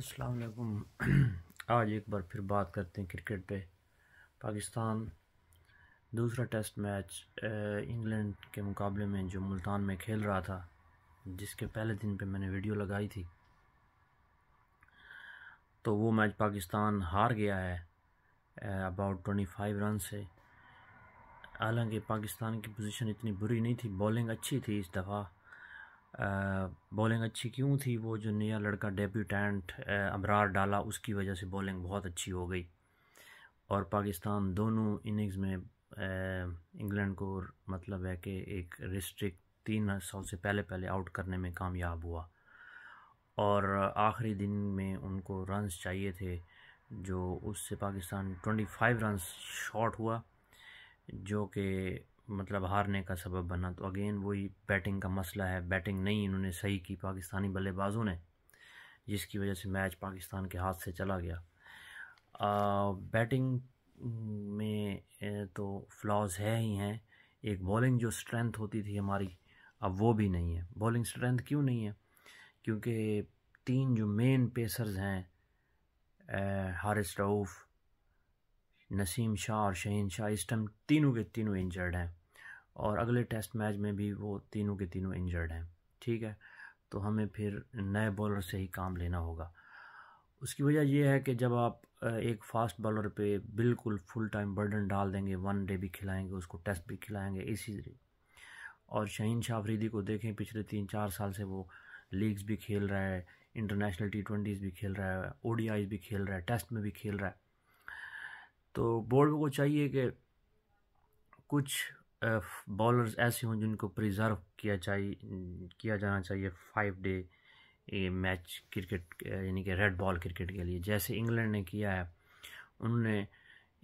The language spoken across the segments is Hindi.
असलकुम आज एक बार फिर बात करते हैं क्रिकेट पे पाकिस्तान दूसरा टेस्ट मैच इंग्लैंड के मुकाबले में जो मुल्तान में खेल रहा था जिसके पहले दिन पे मैंने वीडियो लगाई थी तो वो मैच पाकिस्तान हार गया है अबाउट ट्वेंटी फाइव रन से हालांकि पाकिस्तान की पोजीशन इतनी बुरी नहीं थी बॉलिंग अच्छी थी इस दफ़ा बॉलिंग अच्छी क्यों थी वो जो नया लड़का डेब्यूटेंट अमरार डाला उसकी वजह से बॉलिंग बहुत अच्छी हो गई और पाकिस्तान दोनों इनिंग्स में इंग्लैंड को मतलब है कि एक रिस्ट्रिक तीन सौ से पहले पहले आउट करने में कामयाब हुआ और आखिरी दिन में उनको रन्स चाहिए थे जो उससे पाकिस्तान 25 रन्स शॉट हुआ जो कि मतलब हारने का सबब बना तो अगेन वही बैटिंग का मसला है बैटिंग नहीं इन्होंने सही की पाकिस्तानी बल्लेबाजों ने जिसकी वजह से मैच पाकिस्तान के हाथ से चला गया आ, बैटिंग में तो फ्लॉज है ही हैं एक बॉलिंग जो स्ट्रेंथ होती थी हमारी अब वो भी नहीं है बॉलिंग स्ट्रेंथ क्यों नहीं है क्योंकि तीन जो मेन पेसर्स हैं हारिस रऊफ़ नसीम शाह और शहीन शाह इस टाइम तीनों के तीनों इंजर्ड हैं और अगले टेस्ट मैच में भी वो तीनों के तीनों इंजर्ड हैं ठीक है तो हमें फिर नए बॉलर से ही काम लेना होगा उसकी वजह यह है कि जब आप एक फास्ट बॉलर पे बिल्कुल फुल टाइम बर्डन डाल देंगे वन डे भी खिलाएंगे उसको टेस्ट भी खिलाएंगे इसी और शहीन शाह अफरीदी को देखें पिछले तीन चार साल से वो लीग्स भी खेल रहा है इंटरनेशनल टी ट्वेंटीज़ भी खेल रहा है ओ भी खेल रहा है टेस्ट में भी खेल रहा है तो बोर्ड को चाहिए कि कुछ बॉलर्स ऐसे हों जिनको प्रिजर्व किया चाहिए किया जाना चाहिए फाइव डे मैच क्रिकेट यानी कि रेड बॉल क्रिकेट के लिए जैसे इंग्लैंड ने किया है उन्होंने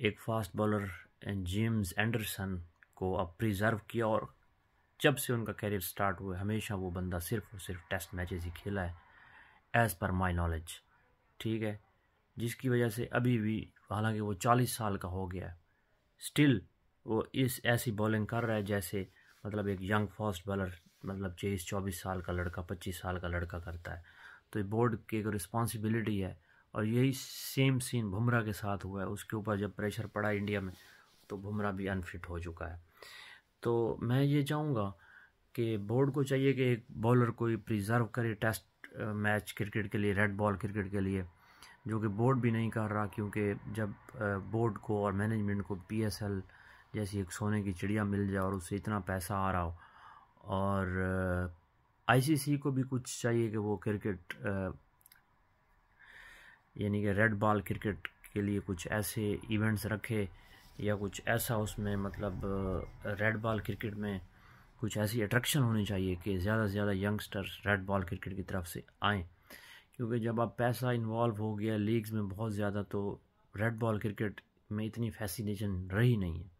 एक फास्ट बॉलर जेम्स एंडरसन को अब प्रिजर्व किया और जब से उनका करियर स्टार्ट हुआ हमेशा वो बंदा सिर्फ और सिर्फ टेस्ट मैचेस ही खेला है एज़ पर माई नॉलेज ठीक है जिसकी वजह से अभी भी हालांकि वो चालीस साल का हो गया है स्टिल वो इस ऐसी बॉलिंग कर रहा है जैसे मतलब एक यंग फास्ट बॉलर मतलब चेईस चौबीस साल का लड़का पच्चीस साल का लड़का करता है तो बोर्ड की एक रिस्पॉन्सिबिलिटी है और यही सेम सीन भुमरा के साथ हुआ है उसके ऊपर जब प्रेशर पड़ा इंडिया में तो भुमरा भी अनफिट हो चुका है तो मैं ये चाहूँगा कि बोर्ड को चाहिए कि एक बॉलर कोई प्रिजर्व करे टेस्ट मैच क्रिकेट के लिए रेड बॉल क्रिकेट के लिए जो कि बोर्ड भी नहीं कर रहा क्योंकि जब बोर्ड को और मैनेजमेंट को पीएसएल जैसी एक सोने की चिड़िया मिल जाए और उससे इतना पैसा आ रहा हो और आईसीसी को भी कुछ चाहिए कि वो क्रिकेट यानी कि रेड बॉल क्रिकेट के लिए कुछ ऐसे इवेंट्स रखे या कुछ ऐसा उसमें मतलब रेड बॉल क्रिकेट में कुछ ऐसी अट्रैक्शन होनी चाहिए कि ज़्यादा से ज़्यादा यंगस्टर्स रेड बॉल क्रिकेट की तरफ से आएँ क्योंकि जब आप पैसा इन्वॉल्व हो गया लीग्स में बहुत ज़्यादा तो रेड बॉल क्रिकेट में इतनी फैसिनेशन रही नहीं है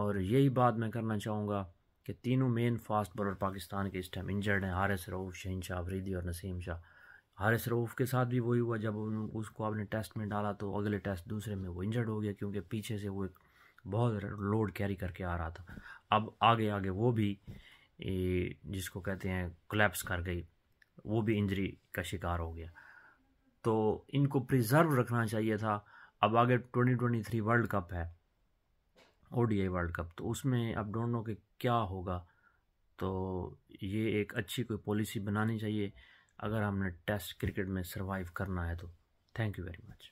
और यही बात मैं करना चाहूँगा कि तीनों मेन फास्ट बॉलर पाकिस्तान के इस टाइम इंजर्ड हैं हारिस रऊफ़ शहीन शाह अफरीदी और नसीम शाह हारिस रऊफ़ के साथ भी वही हुआ जब उसको आपने टेस्ट में डाला तो अगले टेस्ट दूसरे में वो इंजर्ड हो गया क्योंकि पीछे से वो एक बहुत लोड कैरी करके आ रहा था अब आगे आगे वो भी जिसको कहते हैं क्लैप्स कर गई वो भी इंजरी का शिकार हो गया तो इनको प्रिजर्व रखना चाहिए था अब आगे 2023 वर्ल्ड कप है ओ वर्ल्ड कप तो उसमें अब डोंट नो कि क्या होगा तो ये एक अच्छी कोई पॉलिसी बनानी चाहिए अगर हमने टेस्ट क्रिकेट में सर्वाइव करना है तो थैंक यू वेरी मच